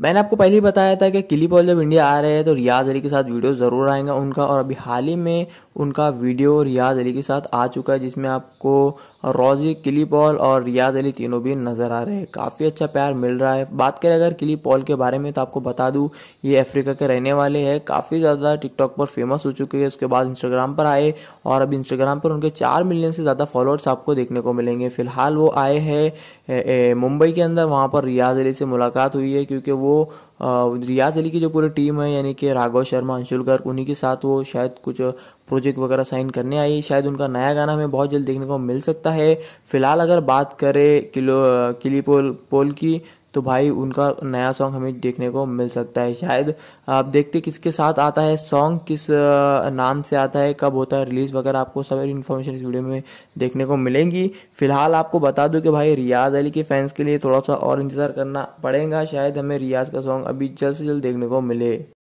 मैंने आपको पहले ही बताया था कि किली पॉल जब इंडिया आ रहे हैं तो रियाज अली के साथ वीडियो ज़रूर आएंगे उनका और अभी हाल ही में उनका वीडियो रियाज अली के साथ आ चुका है जिसमें आपको रॉजी किली पॉल और रियाज अली तीनों भी नज़र आ रहे हैं काफ़ी अच्छा प्यार मिल रहा है बात करें अगर किली पॉल के बारे में तो आपको बता दूँ ये अफ्रीका के रहने वाले हैं काफ़ी ज़्यादा टिकटॉक पर फेमस हो चुके हैं उसके बाद इंस्टाग्राम पर आए और अब इंस्टाग्राम पर उनके चार मिलियन से ज़्यादा फॉलोअर्स आपको देखने को मिलेंगे फिलहाल वो आए हैं मुंबई के अंदर वहाँ पर रियाज अली से मुलाकात हुई है क्योंकि वो वो रियाज अली की जो पूरी टीम है यानी कि राघव शर्मा अंशुल गर्ग उन्हीं के साथ वो शायद कुछ प्रोजेक्ट वगैरह साइन करने आई शायद उनका नया गाना हमें बहुत जल्द देखने को मिल सकता है फिलहाल अगर बात करें किलो किली पोल पोल की तो भाई उनका नया सॉन्ग हमें देखने को मिल सकता है शायद आप देखते किसके साथ आता है सॉन्ग किस नाम से आता है कब होता है रिलीज़ वगैरह आपको सारी इन्फॉर्मेशन इस वीडियो में देखने को मिलेंगी फिलहाल आपको बता दूं कि भाई रियाज अली के फैंस के लिए थोड़ा सा और इंतज़ार करना पड़ेगा शायद हमें रियाज का सॉन्ग अभी जल्द से जल्द देखने को मिले